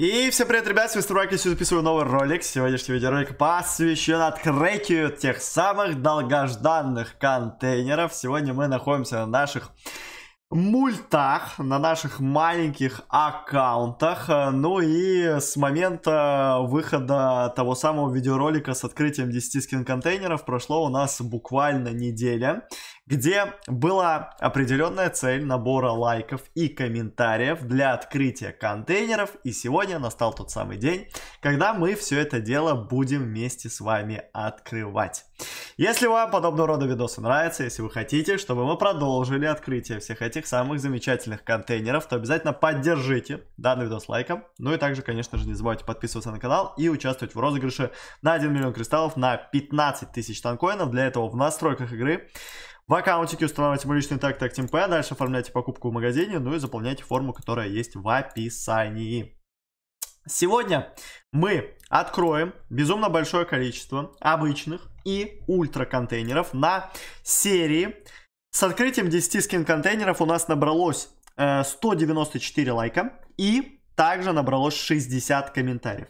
И всем привет, ребят, с вами Стурак, я записываю новый ролик. Сегодняшний видеоролик посвящен открытию тех самых долгожданных контейнеров. Сегодня мы находимся на наших мультах, на наших маленьких аккаунтах. Ну и с момента выхода того самого видеоролика с открытием 10 скин-контейнеров прошло у нас буквально неделя где была определенная цель набора лайков и комментариев для открытия контейнеров. И сегодня настал тот самый день, когда мы все это дело будем вместе с вами открывать. Если вам подобного рода видосы нравятся, если вы хотите, чтобы мы продолжили открытие всех этих самых замечательных контейнеров, то обязательно поддержите данный видос лайком. Ну и также, конечно же, не забывайте подписываться на канал и участвовать в розыгрыше на 1 миллион кристаллов на 15 тысяч танкоинов. Для этого в настройках игры в аккаунтике устанавливайте мой личный таг так TeamP, а дальше оформляйте покупку в магазине, ну и заполняйте форму, которая есть в описании. Сегодня мы откроем безумно большое количество обычных и ультра контейнеров на серии. С открытием 10 скин контейнеров у нас набралось 194 э, лайка и также набралось 60 комментариев.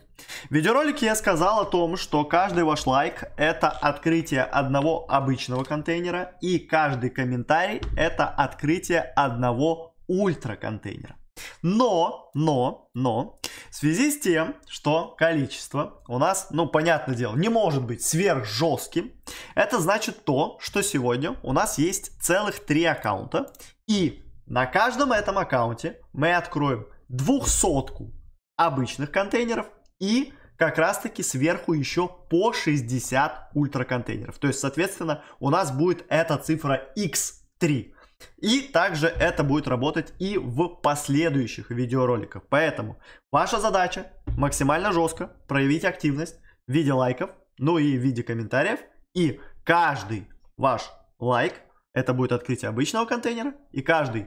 В видеоролике я сказал о том, что каждый ваш лайк это открытие одного обычного контейнера и каждый комментарий это открытие одного ультра контейнера. Но, но, но, в связи с тем, что количество у нас, ну, понятное дело, не может быть сверхжестким, это значит то, что сегодня у нас есть целых три аккаунта, и на каждом этом аккаунте мы откроем двухсотку обычных контейнеров и как раз таки сверху еще по 60 ультраконтейнеров. То есть, соответственно, у нас будет эта цифра X3. И также это будет работать и в последующих видеороликах. Поэтому ваша задача максимально жестко проявить активность в виде лайков, ну и в виде комментариев. И каждый ваш лайк это будет открытие обычного контейнера, и каждый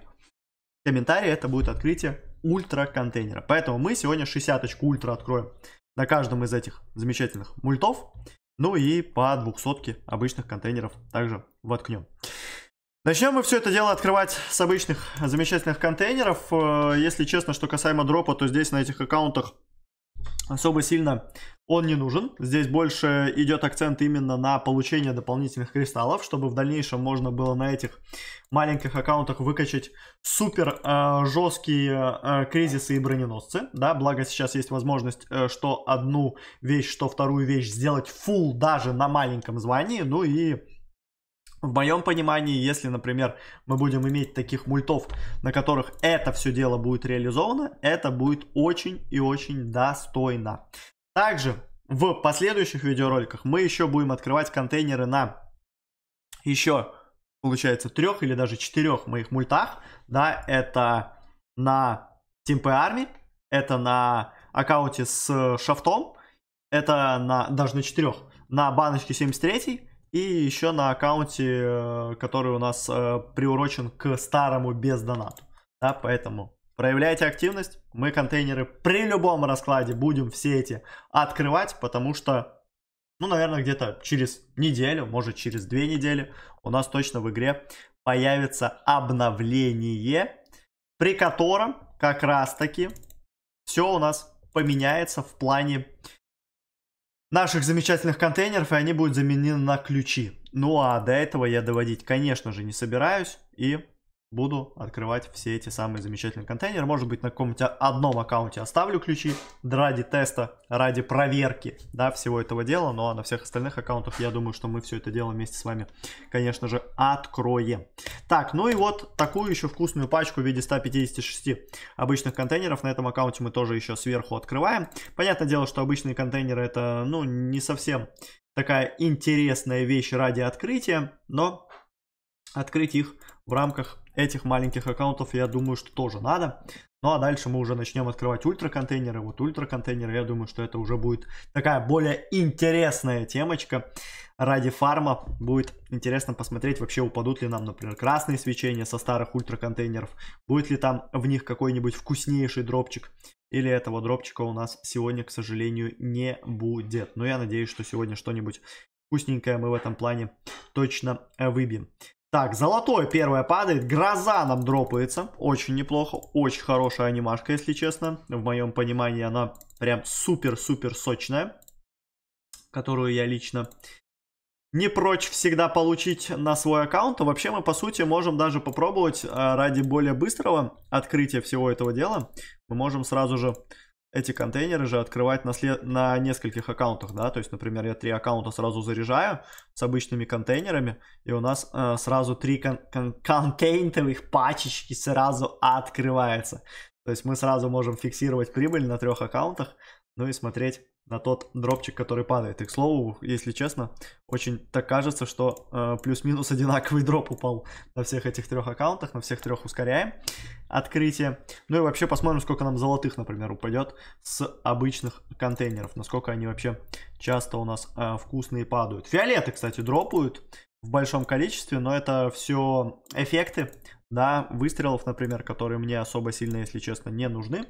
комментарий это будет открытие ультра контейнера. Поэтому мы сегодня 60 ультра откроем на каждом из этих замечательных мультов. Ну и по 200 обычных контейнеров также воткнем. Начнем мы все это дело открывать с обычных замечательных контейнеров. Э, если честно, что касаемо дропа, то здесь на этих аккаунтах особо сильно он не нужен. Здесь больше идет акцент именно на получение дополнительных кристаллов, чтобы в дальнейшем можно было на этих маленьких аккаунтах выкачать супер э, жесткие э, кризисы и броненосцы. Да, благо сейчас есть возможность, что одну вещь, что вторую вещь сделать full даже на маленьком звании. Ну и в моем понимании, если, например, мы будем иметь таких мультов, на которых это все дело будет реализовано, это будет очень и очень достойно. Также в последующих видеороликах мы еще будем открывать контейнеры на еще, получается, трех или даже четырех моих мультах. Да, это на Team P Army, это на аккаунте с шафтом, это на, даже на четырех, на баночке 73 и еще на аккаунте, э, который у нас э, приурочен к старому без донату. Да, поэтому проявляйте активность. Мы контейнеры при любом раскладе будем все эти открывать, потому что, ну, наверное, где-то через неделю, может, через две недели у нас точно в игре появится обновление, при котором как раз-таки все у нас поменяется в плане наших замечательных контейнеров, и они будут заменены на ключи. Ну а до этого я доводить, конечно же, не собираюсь и буду открывать все эти самые замечательные контейнеры. Может быть, на каком-нибудь одном аккаунте оставлю ключи ради теста, ради проверки да, всего этого дела. Ну а на всех остальных аккаунтах, я думаю, что мы все это дело вместе с вами, конечно же, откроем. Так, ну и вот такую еще вкусную пачку в виде 156 обычных контейнеров на этом аккаунте мы тоже еще сверху открываем. Понятное дело, что обычные контейнеры это, ну, не совсем такая интересная вещь ради открытия, но открыть их в рамках этих маленьких аккаунтов, я думаю, что тоже надо. Ну а дальше мы уже начнем открывать ультраконтейнеры. Вот ультраконтейнеры, я думаю, что это уже будет такая более интересная темочка. Ради фарма будет интересно посмотреть, вообще упадут ли нам, например, красные свечения со старых ультраконтейнеров. Будет ли там в них какой-нибудь вкуснейший дропчик. Или этого дропчика у нас сегодня, к сожалению, не будет. Но я надеюсь, что сегодня что-нибудь вкусненькое мы в этом плане точно выбьем. Так, золотое первое падает. Гроза нам дропается. Очень неплохо. Очень хорошая анимашка, если честно. В моем понимании она прям супер-супер сочная. Которую я лично не прочь всегда получить на свой аккаунт. А вообще мы, по сути, можем даже попробовать а, ради более быстрого открытия всего этого дела. Мы можем сразу же эти контейнеры же открывать на, след... на нескольких аккаунтах, да, то есть, например, я три аккаунта сразу заряжаю с обычными контейнерами, и у нас э, сразу три кон... кон... контейнтовых пачечки сразу открывается. То есть мы сразу можем фиксировать прибыль на трех аккаунтах, ну и смотреть, на тот дропчик, который падает. И, к слову, если честно, очень так кажется, что э, плюс-минус одинаковый дроп упал на всех этих трех аккаунтах, на всех трех ускоряем открытие. Ну и вообще посмотрим, сколько нам золотых, например, упадет с обычных контейнеров, насколько они вообще часто у нас э, вкусные падают. Фиолеты, кстати, дропают в большом количестве, но это все эффекты, да, выстрелов, например, которые мне особо сильно, если честно, не нужны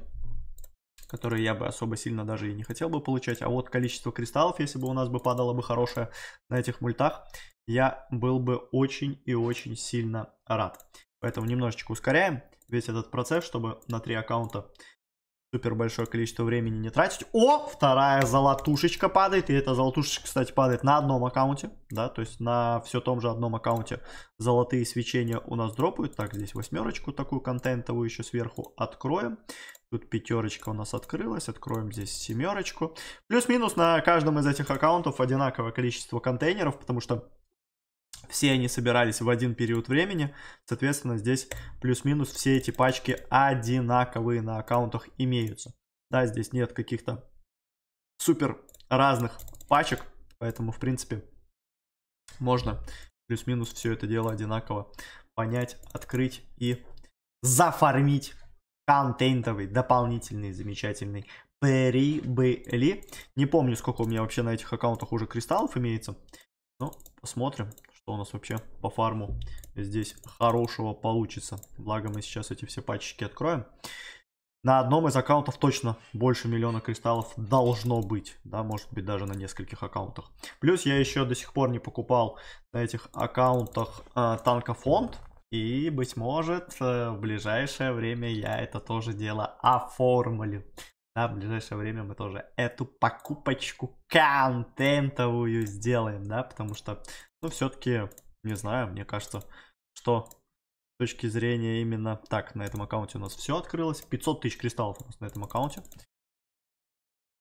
которые я бы особо сильно даже и не хотел бы получать. А вот количество кристаллов, если бы у нас бы падало бы хорошее на этих мультах, я был бы очень и очень сильно рад. Поэтому немножечко ускоряем весь этот процесс, чтобы на три аккаунта супер большое количество времени не тратить. О, вторая золотушечка падает, и эта золотушечка, кстати, падает на одном аккаунте, да, то есть на все том же одном аккаунте золотые свечения у нас дропают. Так, здесь восьмерочку такую контентовую еще сверху откроем. Тут пятерочка у нас открылась, откроем здесь семерочку. Плюс-минус на каждом из этих аккаунтов одинаковое количество контейнеров, потому что все они собирались в один период времени. Соответственно, здесь плюс-минус все эти пачки одинаковые на аккаунтах имеются. Да, здесь нет каких-то супер разных пачек, поэтому, в принципе, можно плюс-минус все это дело одинаково понять, открыть и зафармить контентовый, дополнительный, замечательный прибыли. Не помню, сколько у меня вообще на этих аккаунтах уже кристаллов имеется. Но посмотрим, что у нас вообще по фарму здесь хорошего получится. Благо мы сейчас эти все пачечки откроем. На одном из аккаунтов точно больше миллиона кристаллов должно быть. Да, может быть даже на нескольких аккаунтах. Плюс я еще до сих пор не покупал на этих аккаунтах э, танкофонд. И, быть может, э, в ближайшее время я это тоже дело оформлю. Да, в ближайшее время мы тоже эту покупочку контентовую сделаем, да, потому что, ну, все-таки, не знаю, мне кажется, что с точки зрения именно... Так, на этом аккаунте у нас все открылось. 500 тысяч кристаллов у нас на этом аккаунте.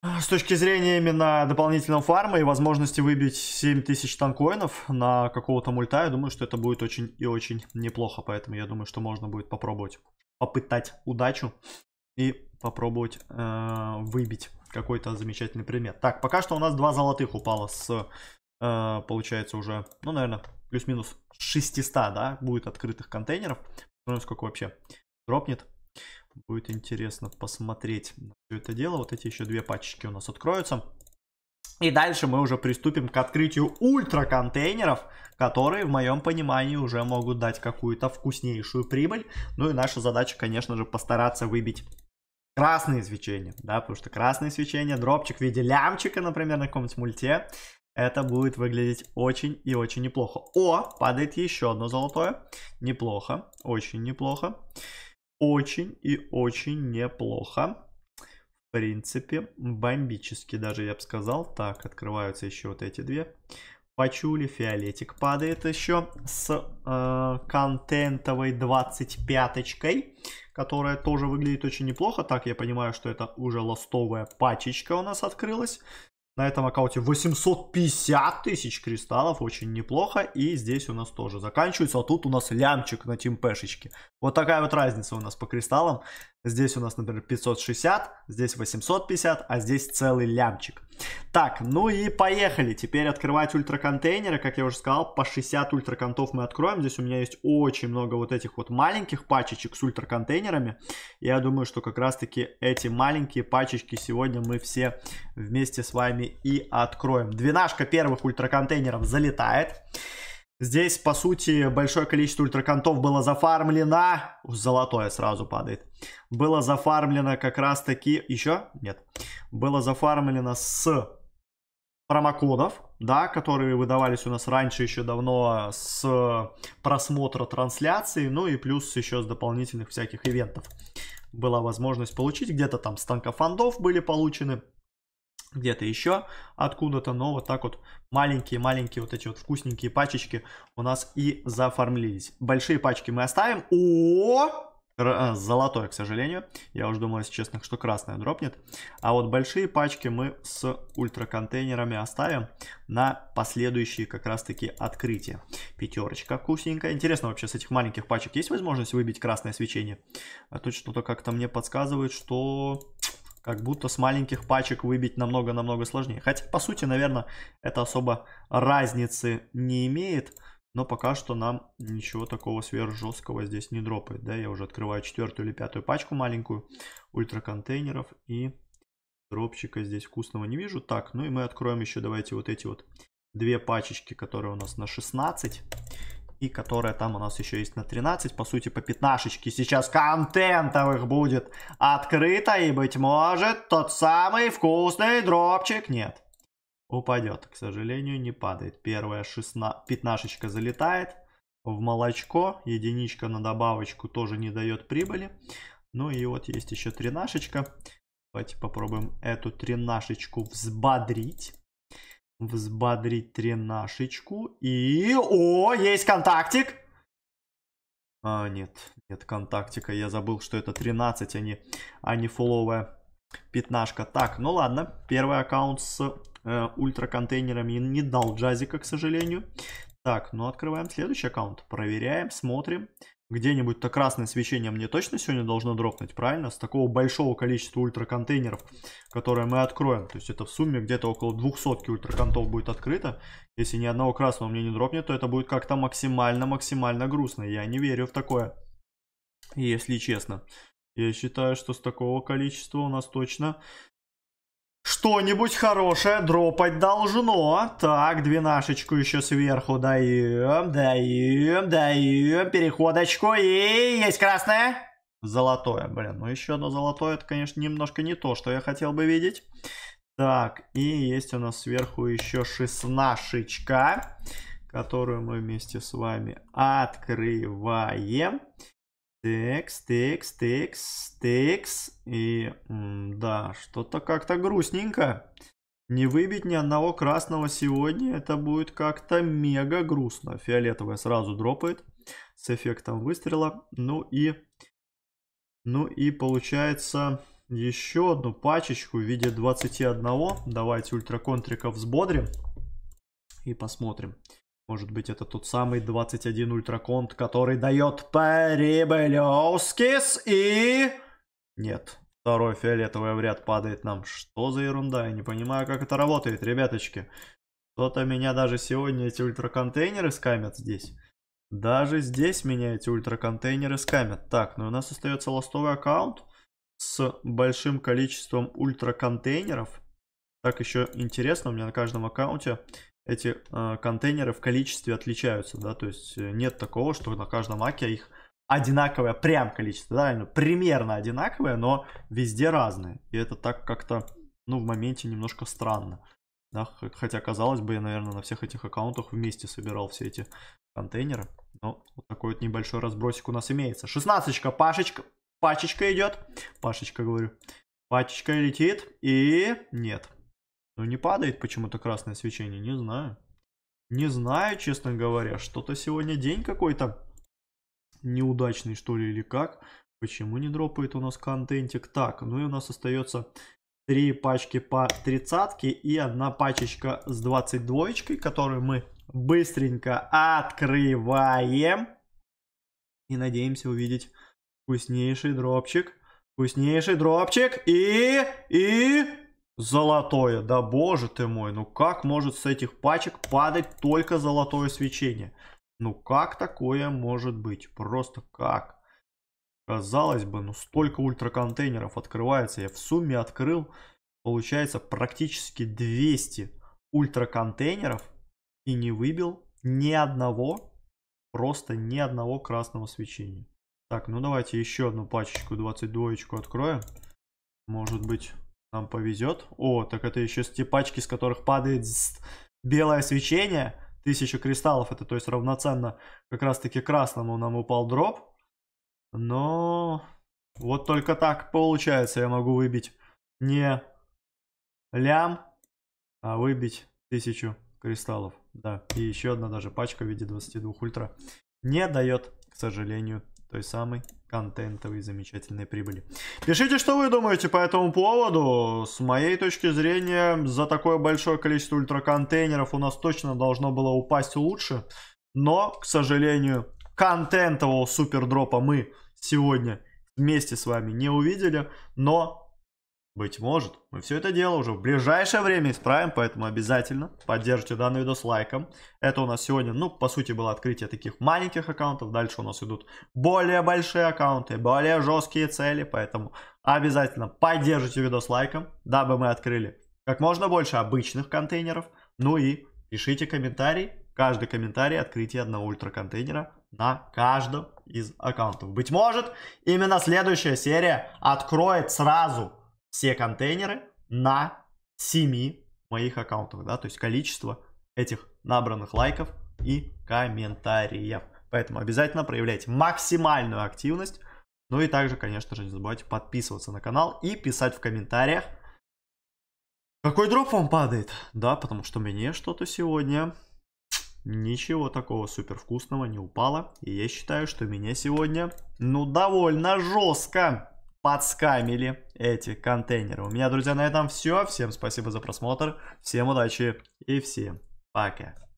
А, с точки зрения именно дополнительного фарма и возможности выбить 7000 танкоинов на какого-то мульта, я думаю, что это будет очень и очень неплохо. Поэтому я думаю, что можно будет попробовать попытать удачу и попробовать э, выбить какой-то замечательный предмет. Так, пока что у нас два золотых упало с, э, получается, уже, ну, наверное, плюс-минус 600, да, будет открытых контейнеров. Смотрим, сколько вообще дропнет. Будет интересно посмотреть все это дело. Вот эти еще две пачечки у нас откроются. И дальше мы уже приступим к открытию ультра контейнеров, которые, в моем понимании, уже могут дать какую-то вкуснейшую прибыль. Ну и наша задача, конечно же, постараться выбить красные свечения, да, потому что красные свечения, дропчик в виде лямчика, например, на каком-нибудь мульте, это будет выглядеть очень и очень неплохо. О, падает еще одно золотое. Неплохо, очень неплохо очень и очень неплохо. В принципе, бомбически даже, я бы сказал. Так, открываются еще вот эти две. Пачули, фиолетик падает еще с э, контентовой 25-кой, которая тоже выглядит очень неплохо. Так, я понимаю, что это уже ластовая пачечка у нас открылась на этом аккаунте 850 тысяч кристаллов, очень неплохо. И здесь у нас тоже заканчивается, а тут у нас лямчик на тимпешечке. Вот такая вот разница у нас по кристаллам. Здесь у нас, например, 560, здесь 850, а здесь целый лямчик. Так, ну и поехали. Теперь открывать ультраконтейнеры. Как я уже сказал, по 60 ультраконтов мы откроем. Здесь у меня есть очень много вот этих вот маленьких пачечек с ультраконтейнерами. Я думаю, что как раз-таки эти маленькие пачечки сегодня мы все вместе с вами и откроем. Двенашка первых ультраконтейнеров залетает. Залетает. Здесь, по сути, большое количество ультракантов было зафармлено. Золотое сразу падает. Было зафармлено как раз таки... Еще? Нет. Было зафармлено с промокодов, да, которые выдавались у нас раньше еще давно с просмотра трансляции, ну и плюс еще с дополнительных всяких ивентов. Была возможность получить, где-то там станка фондов были получены, где-то еще откуда-то, но вот так вот маленькие-маленькие вот эти вот вкусненькие пачечки у нас и заформлились. Большие пачки мы оставим. О, э, золотое, к сожалению. Я уже думаю, если честно, что красное дропнет. А вот большие пачки мы с ультраконтейнерами оставим на последующие как раз-таки открытия. Пятерочка вкусненькая. Интересно вообще, с этих маленьких пачек есть возможность выбить красное свечение? А тут что-то как-то мне подсказывает, что... Как будто с маленьких пачек выбить намного-намного сложнее. Хотя, по сути, наверное, это особо разницы не имеет. Но пока что нам ничего такого сверхжесткого здесь не дропает. Да, я уже открываю четвертую или пятую пачку маленькую ультраконтейнеров. И дропчика здесь вкусного не вижу. Так, ну и мы откроем еще, давайте, вот эти вот две пачечки, которые у нас на 16. И которая там у нас еще есть на 13. По сути, по пятнашечке сейчас контентовых будет открыто. И, быть может, тот самый вкусный дропчик. Нет. Упадет. К сожалению, не падает. Первая шестна... пятнашечка залетает в молочко. Единичка на добавочку тоже не дает прибыли. Ну и вот есть еще тринашечка. Давайте попробуем эту тринашечку взбодрить взбодрить тренашечку. И... О, есть контактик! А, нет, нет контактика. Я забыл, что это 13, а не, а не фуловая пятнашка. Так, ну ладно. Первый аккаунт с э, ультраконтейнерами не дал джазика, к сожалению. Так, ну открываем следующий аккаунт. Проверяем, смотрим где-нибудь-то красное свечение мне точно сегодня должно дропнуть, правильно? С такого большого количества ультраконтейнеров, которые мы откроем. То есть это в сумме где-то около 200 ультраконтов будет открыто. Если ни одного красного мне не дропнет, то это будет как-то максимально-максимально грустно. Я не верю в такое, если честно. Я считаю, что с такого количества у нас точно что-нибудь хорошее дропать должно. Так, двенашечку еще сверху даем, даем, даем. Переходочку. И есть красное. Золотое. Блин, ну еще одно золотое. Это, конечно, немножко не то, что я хотел бы видеть. Так, и есть у нас сверху еще шестнашечка, которую мы вместе с вами открываем. Текс, текс, текс, текс. И да, что-то как-то грустненько. Не выбить ни одного красного сегодня, это будет как-то мега грустно. Фиолетовая сразу дропает с эффектом выстрела. Ну и, ну и получается еще одну пачечку в виде 21. Давайте ультраконтриков взбодрим и посмотрим. Может быть, это тот самый 21 ультраконт, который дает прибыль и... Нет. Второй фиолетовый вряд падает нам. Что за ерунда? Я не понимаю, как это работает, ребяточки. кто то меня даже сегодня эти ультраконтейнеры скамят здесь. Даже здесь меня эти ультраконтейнеры скамят. Так, ну у нас остается ластовый аккаунт с большим количеством ультраконтейнеров. Так еще интересно, у меня на каждом аккаунте эти э, контейнеры в количестве отличаются, да, то есть э, нет такого, что на каждом маке их одинаковое прям количество, да, ну, примерно одинаковое, но везде разные. И это так как-то, ну, в моменте немножко странно. Да, хотя, казалось бы, я, наверное, на всех этих аккаунтах вместе собирал все эти контейнеры. Но вот такой вот небольшой разбросик у нас имеется. Шестнадцаточка, Пашечка, Пачечка идет. Пашечка, говорю. Пачечка летит и... Нет, но ну, не падает почему-то красное свечение, не знаю. Не знаю, честно говоря, что-то сегодня день какой-то неудачный, что ли, или как. Почему не дропает у нас контентик? Так, ну и у нас остается три пачки по тридцатке и одна пачечка с 22, которую мы быстренько открываем. И надеемся увидеть вкуснейший дропчик. Вкуснейший дропчик. И... И... Золотое, да боже ты мой, ну как может с этих пачек падать только золотое свечение? Ну как такое может быть? Просто как? Казалось бы, ну столько ультраконтейнеров открывается. Я в сумме открыл, получается, практически 200 ультраконтейнеров и не выбил ни одного, просто ни одного красного свечения. Так, ну давайте еще одну пачечку 22 откроем. Может быть нам повезет. О, так это еще степачки, с которых падает белое свечение. Тысяча кристаллов, это то есть равноценно как раз-таки красному нам упал дроп. Но вот только так получается я могу выбить не лям, а выбить тысячу кристаллов. Да, и еще одна даже пачка в виде 22 ультра не дает, к сожалению, той самой контентовой замечательной прибыли. Пишите, что вы думаете по этому поводу. С моей точки зрения, за такое большое количество ультраконтейнеров у нас точно должно было упасть лучше. Но, к сожалению, контентового супердропа мы сегодня вместе с вами не увидели. Но быть может, мы все это дело уже в ближайшее время исправим, поэтому обязательно поддержите данный видос лайком. Это у нас сегодня, ну, по сути, было открытие таких маленьких аккаунтов. Дальше у нас идут более большие аккаунты, более жесткие цели, поэтому обязательно поддержите видос лайком, дабы мы открыли как можно больше обычных контейнеров. Ну и пишите комментарий, каждый комментарий открытие одного ультраконтейнера на каждом из аккаунтов. Быть может, именно следующая серия откроет сразу все контейнеры на 7 моих аккаунтах, да, то есть количество этих набранных лайков и комментариев. Поэтому обязательно проявляйте максимальную активность. Ну и также, конечно же, не забывайте подписываться на канал и писать в комментариях, какой дроп вам падает. Да, потому что мне что-то сегодня ничего такого супер вкусного не упало. И я считаю, что меня сегодня, ну, довольно жестко подскамили эти контейнеры. У меня, друзья, на этом все. Всем спасибо за просмотр. Всем удачи и всем пока.